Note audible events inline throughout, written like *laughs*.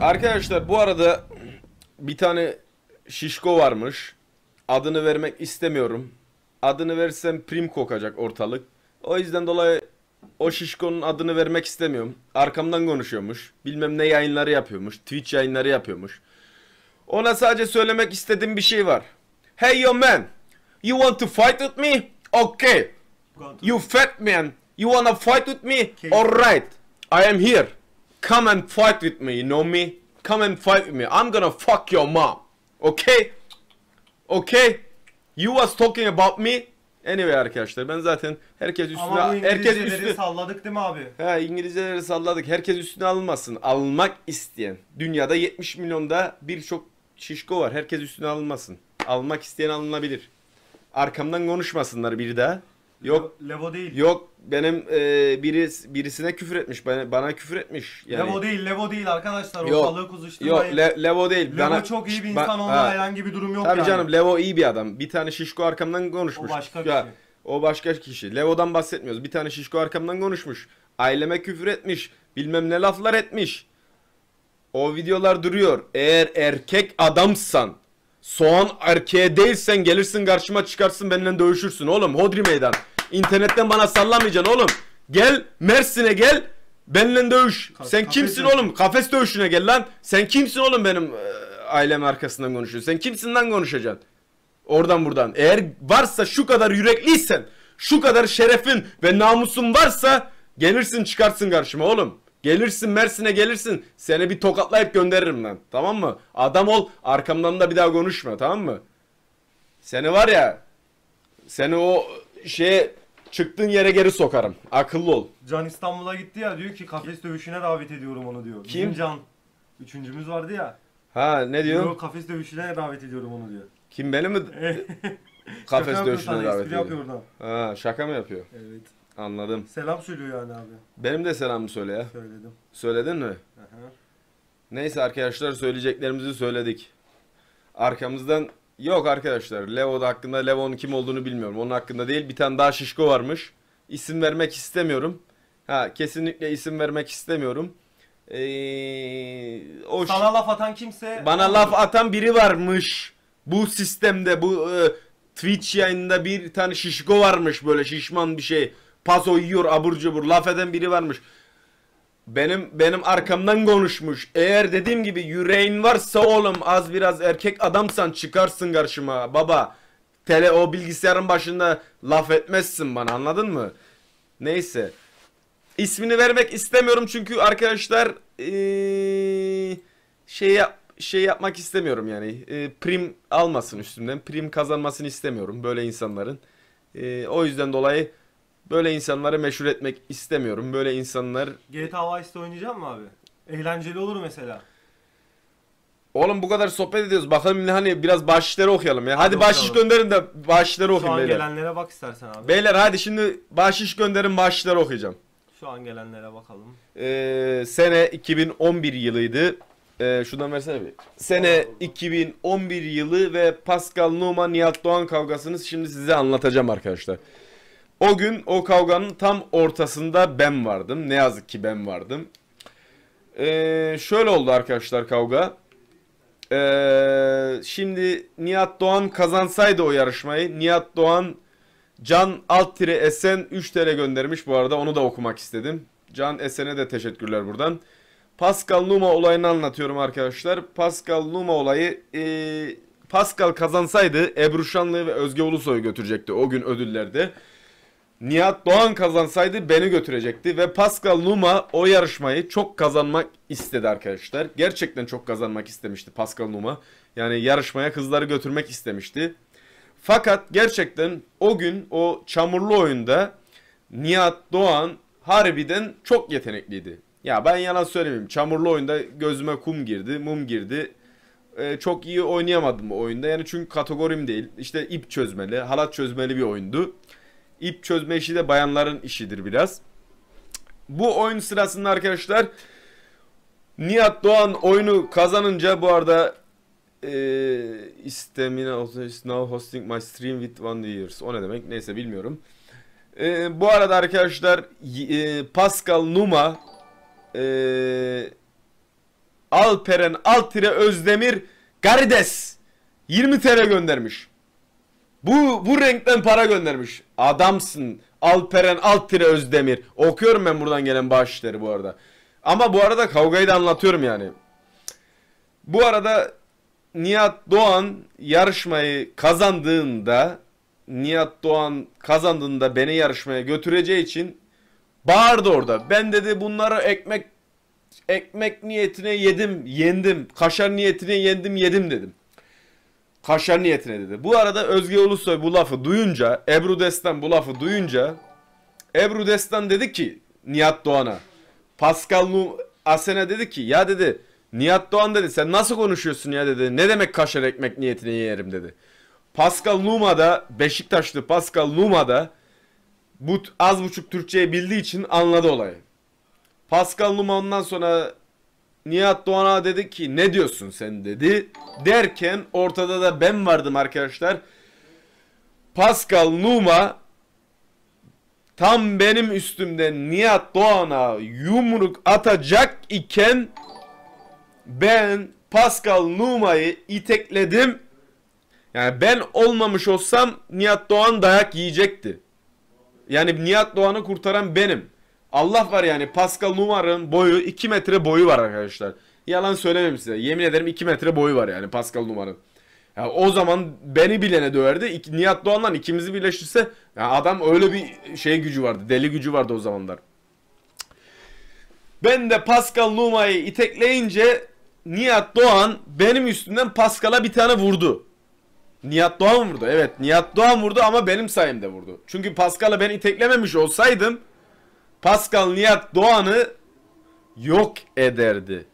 Arkadaşlar bu arada bir tane şişko varmış. Adını vermek istemiyorum. Adını versem prim kokacak ortalık. O yüzden dolayı o şişkonun adını vermek istemiyorum. Arkamdan konuşuyormuş. Bilmem ne yayınları yapıyormuş. Twitch yayınları yapıyormuş. Ona sadece söylemek istediğim bir şey var. Hey yo man, you want to fight with me? Okay. You fat man, you wanna fight with me? Alright, I am here. Come and fight with me, you know me? Come and fight with me. I'm gonna fuck your mom. Okay? Okay? You was talking about me. Anyway arkadaşlar ben zaten herkes üstüne Ama bu herkes üstüne salladık değil mi abi? He İngilizceleri salladık. Herkes üstüne alınmasın. Almak isteyen. Dünyada 70 milyonda birçok şişko var. Herkes üstüne alınmasın. Almak isteyen alınabilir. Arkamdan konuşmasınlar bir daha. Yok. Levo değil. Yok benim e, biri, birisine küfür etmiş. Bana, bana küfür etmiş. Yani. Levo değil, Levo değil arkadaşlar. O Ortalığı kuzuşturmayın. Yok, Le, Levo değil. Levo bana, çok iyi bir insan. Ba, onda ha. herhangi bir durum yok Tabii yani. canım Levo iyi bir adam. Bir tane şişko arkamdan konuşmuş. O başka ya, kişi. Şey. O başka kişi. Levo'dan bahsetmiyoruz. Bir tane şişko arkamdan konuşmuş. Aileme küfür etmiş. Bilmem ne laflar etmiş. O videolar duruyor. Eğer erkek adamsan Soğan erkeğe değilsen gelirsin karşıma çıkarsın benimle dövüşürsün oğlum hodri meydan. İnternetten bana sallamayacaksın oğlum. Gel Mersin'e gel. Benimle dövüş. Ka Sen kimsin kafes oğlum? Kafes dövüşüne gel lan. Sen kimsin oğlum benim e, ailem arkasından konuşuyorsun? Sen kimsin lan konuşacaksın? Oradan buradan. Eğer varsa şu kadar yürekliysen, şu kadar şerefin ve namusun varsa gelirsin çıkarsın karşıma oğlum. Gelirsin Mersin'e gelirsin. Seni bir tokatlayıp gönderirim ben. Tamam mı? Adam ol. Arkamdan da bir daha konuşma. Tamam mı? Seni var ya. Seni o şeye çıktığın yere geri sokarım. Akıllı ol. Can İstanbul'a gitti ya diyor ki kafes dövüşüne davet ediyorum onu diyor. Kim? Bizim Can. Üçüncümüz vardı ya. Ha ne diyor? Diyor kafes dövüşüne davet ediyorum onu diyor. Kim benim? mi *laughs* kafes dövüşüne davet espri ediyor? Ha, şaka mı yapıyor? Evet. Anladım. Selam söylüyor yani abi. Benim de selamımı söyle ya. Söyledim. Söyledin mi? Aha. Neyse arkadaşlar söyleyeceklerimizi söyledik. Arkamızdan Yok arkadaşlar Levo'da hakkında Levo'nun kim olduğunu bilmiyorum. Onun hakkında değil. Bir tane daha şişko varmış. İsim vermek istemiyorum. Ha kesinlikle isim vermek istemiyorum. Ee, o Sana laf atan kimse... Bana laf atan biri varmış. Bu sistemde bu e, Twitch yayında bir tane şişko varmış böyle şişman bir şey. Paso yiyor abur cubur laf eden biri varmış. Benim benim arkamdan konuşmuş. Eğer dediğim gibi yüreğin varsa oğlum az biraz erkek adamsan çıkarsın karşıma baba. Tele o bilgisayarın başında laf etmezsin bana anladın mı? Neyse. İsmini vermek istemiyorum çünkü arkadaşlar ee, şey yap, şey yapmak istemiyorum yani. E, prim almasın üstümden. Prim kazanmasını istemiyorum böyle insanların. E, o yüzden dolayı Böyle insanları meşhur etmek istemiyorum. Böyle insanlar... GTA Vice'de oynayacağım mı abi? Eğlenceli olur mesela. Oğlum bu kadar sohbet ediyoruz. Bakalım hani biraz başlıkları okuyalım ya. Hadi, hadi bahşiş gönderin de başlıkları okuyun beyler. Şu an beyler. gelenlere bak istersen abi. Beyler hadi şimdi bahşiş gönderin bahşişleri okuyacağım. Şu an gelenlere bakalım. Ee, sene 2011 yılıydı. Ee, şuradan versene bir. Sene Allah Allah. 2011 yılı ve Pascal Numa Nihat Doğan kavgasını şimdi size anlatacağım arkadaşlar. O gün o kavganın tam ortasında ben vardım. Ne yazık ki ben vardım. Ee, şöyle oldu arkadaşlar kavga. Ee, şimdi Nihat Doğan kazansaydı o yarışmayı. Nihat Doğan Can alt tire Esen 3 TL göndermiş bu arada. Onu da okumak istedim. Can Esen'e de teşekkürler buradan. Pascal Numa olayını anlatıyorum arkadaşlar. Pascal Numa olayı e, Pascal kazansaydı Ebru Şanlı ve Özge Ulusoy'u götürecekti o gün ödüllerde. Nihat Doğan kazansaydı beni götürecekti ve Pascal Numa o yarışmayı çok kazanmak istedi arkadaşlar. Gerçekten çok kazanmak istemişti Pascal Numa. Yani yarışmaya kızları götürmek istemişti. Fakat gerçekten o gün o çamurlu oyunda Nihat Doğan harbiden çok yetenekliydi. Ya ben yalan söylemeyeyim. Çamurlu oyunda gözüme kum girdi, mum girdi. Ee, çok iyi oynayamadım o oyunda. Yani çünkü kategorim değil. İşte ip çözmeli, halat çözmeli bir oyundu. İp çözme işi de bayanların işidir biraz. Bu oyun sırasında arkadaşlar Nihat Doğan oyunu kazanınca bu arada e, istemine, now hosting my stream with one years. O ne demek? Neyse bilmiyorum. E, bu arada arkadaşlar e, Pascal Numa e, Alperen Altire Özdemir Garides 20 TL göndermiş. Bu bu renkten para göndermiş. Adamsın. Alperen Altire Özdemir. Okuyorum ben buradan gelen bağışları bu arada. Ama bu arada kavgayı da anlatıyorum yani. Bu arada Nihat Doğan yarışmayı kazandığında Nihat Doğan kazandığında beni yarışmaya götüreceği için bağırdı orada. Ben dedi bunları ekmek ekmek niyetine yedim, yendim. Kaşar niyetine yendim, yedim dedim. Kaşar niyetine dedi. Bu arada Özge Ulusoy bu lafı duyunca, Ebru Destan bu lafı duyunca Ebru Destan dedi ki Nihat Doğan'a. Pascal Lum Asena dedi ki ya dedi Nihat Doğan dedi sen nasıl konuşuyorsun ya dedi. Ne demek kaşar ekmek niyetine yerim dedi. Pascal Luma da Beşiktaşlı Pascal Luma da bu az buçuk Türkçe'yi bildiği için anladı olayı. Pascal Luma ondan sonra Nihat Doğan'a dedi ki ne diyorsun sen dedi. Derken ortada da ben vardım arkadaşlar. Pascal Numa tam benim üstümden Nihat Doğan'a yumruk atacak iken ben Pascal Numa'yı itekledim. Yani ben olmamış olsam Nihat Doğan dayak yiyecekti. Yani Nihat Doğan'ı kurtaran benim. Allah var yani Pascal Numar'ın boyu 2 metre boyu var arkadaşlar. Yalan söylemem size. Yemin ederim 2 metre boyu var yani Pascal Numar'ın. Ya o zaman beni bilene döverdi. İk, Nihat Doğan'la ikimizi birleştirse ya adam öyle bir şey gücü vardı. Deli gücü vardı o zamanlar. Ben de Pascal Numa'yı itekleyince Nihat Doğan benim üstünden Pascal'a bir tane vurdu. Nihat Doğan vurdu. Evet Nihat Doğan vurdu ama benim sayemde vurdu. Çünkü Pascal'ı ben iteklememiş olsaydım Pascal Nihat Doğan'ı yok ederdi.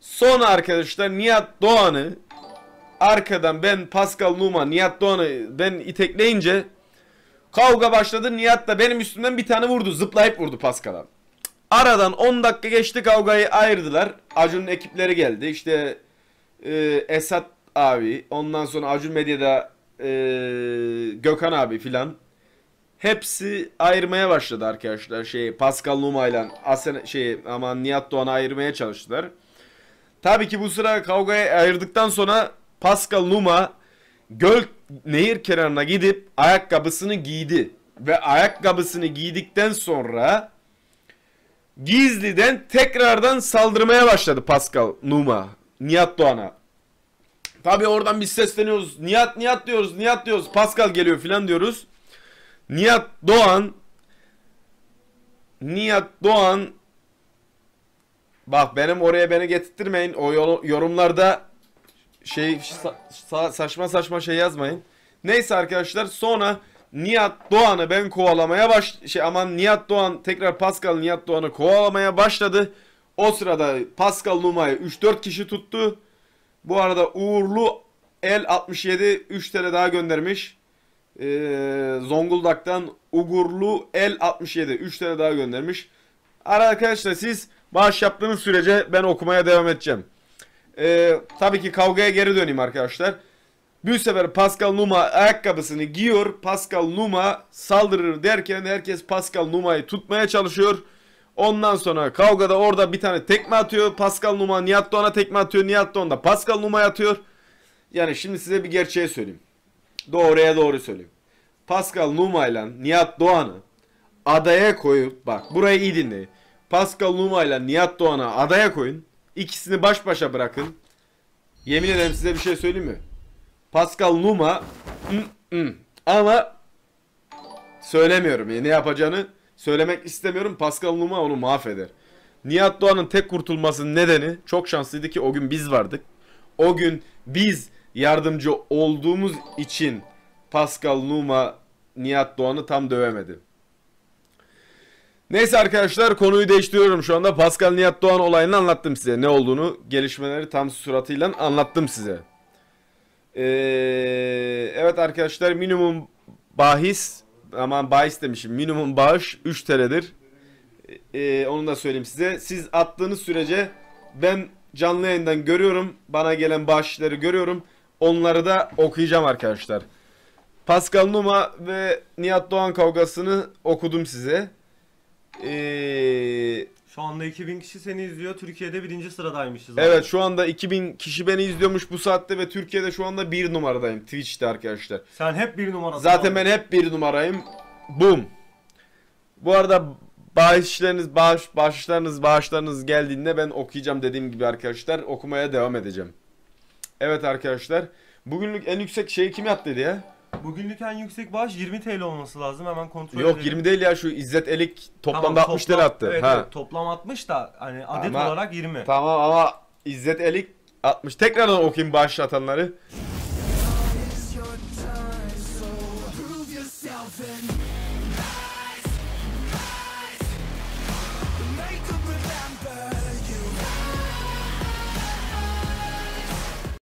Son arkadaşlar Nihat Doğan'ı arkadan ben Pascal Numa Nihat Doğan'ı ben itekleyince kavga başladı. Nihat da benim üstümden bir tane vurdu. Zıplayıp vurdu Pascal'a. Aradan 10 dakika geçti kavgayı ayırdılar. Acun'un ekipleri geldi. İşte e, Esat abi ondan sonra Acun Medya'da e, Gökhan abi filan Hepsi ayırmaya başladı arkadaşlar. Şey Pascal Numa ile Asen şey ama Nihat Doğan'ı ayırmaya çalıştılar. Tabii ki bu sıra kavga'yı ayırdıktan sonra Pascal Numa göl nehir kenarına gidip ayakkabısını giydi. Ve ayakkabısını giydikten sonra gizliden tekrardan saldırmaya başladı Pascal Numa Nihat Doğan'a. Tabii oradan biz sesleniyoruz. Nihat Nihat diyoruz. Nihat diyoruz. Pascal geliyor filan diyoruz. Nihat Doğan Nihat Doğan bak benim oraya beni getirtmeyin. O yorumlarda şey sa saçma saçma şey yazmayın. Neyse arkadaşlar sonra Nihat Doğan'ı ben kovalamaya baş şey aman Nihat Doğan tekrar Pascal Nihat Doğan'ı kovalamaya başladı. O sırada Pascal Numa'yı 3-4 kişi tuttu. Bu arada Uğurlu El 67 3 tane daha göndermiş. Ee, Zonguldak'tan Ugurlu El 67 3 tane daha göndermiş. Arkadaşlar siz bağış yaptığınız sürece ben okumaya devam edeceğim. Ee, tabii ki kavgaya geri döneyim arkadaşlar. Bir sefer Pascal Numa ayakkabısını giyiyor. Pascal Numa saldırır derken herkes Pascal Numa'yı tutmaya çalışıyor. Ondan sonra kavgada orada bir tane tekme atıyor. Pascal Numa Nihat Doğan'a tekme atıyor. Nihat Doğan da Pascal Numa'ya atıyor. Yani şimdi size bir gerçeği söyleyeyim. Doğruya doğru söyleyeyim. Pascal Numa ile Nihat Doğan'ı adaya koyup bak burayı iyi dinleyin. Pascal Numa ile Nihat Doğan'ı adaya koyun. İkisini baş başa bırakın. Yemin ederim size bir şey söyleyeyim mi? Pascal Numa ama söylemiyorum. Yani ne yapacağını söylemek istemiyorum. Pascal Numa onu mahveder. Nihat Doğan'ın tek kurtulmasının nedeni çok şanslıydı ki o gün biz vardık. O gün biz yardımcı olduğumuz için Pascal Numa Nihat Doğan'ı tam dövemedi. Neyse arkadaşlar konuyu değiştiriyorum şu anda. Pascal Nihat Doğan olayını anlattım size. Ne olduğunu, gelişmeleri tam suratıyla anlattım size. Ee, evet arkadaşlar minimum bahis, aman bahis demişim. Minimum bağış 3 TL'dir. Ee, onu da söyleyeyim size. Siz attığınız sürece ben canlı yayından görüyorum. Bana gelen bağışları görüyorum. Onları da okuyacağım arkadaşlar. Pascal Numa ve Nihat Doğan kavgasını okudum size. Ee, şu anda 2000 kişi seni izliyor. Türkiye'de birinci sıradaymışız. Zaten. Evet şu anda 2000 kişi beni izliyormuş bu saatte ve Türkiye'de şu anda bir numaradayım Twitch'te arkadaşlar. Sen hep bir numarasın. Zaten ben hep bir numarayım. Boom. Bu arada bağışlarınız, bağış, bağışlarınız, bağışlarınız geldiğinde ben okuyacağım dediğim gibi arkadaşlar. Okumaya devam edeceğim. Evet arkadaşlar. Bugünlük en yüksek şey kim yaptı diye. Bugünlük en yüksek bağış 20 TL olması lazım. Hemen kontrol edelim. Yok 20 değil ya şu İzzet Elik toplamda tamam, 60 toplam, TL attı. Evet, ha. evet toplam 60 da hani adet ama, olarak 20. Tamam ama İzzet Elik 60. Tekrardan okuyayım bağış atanları.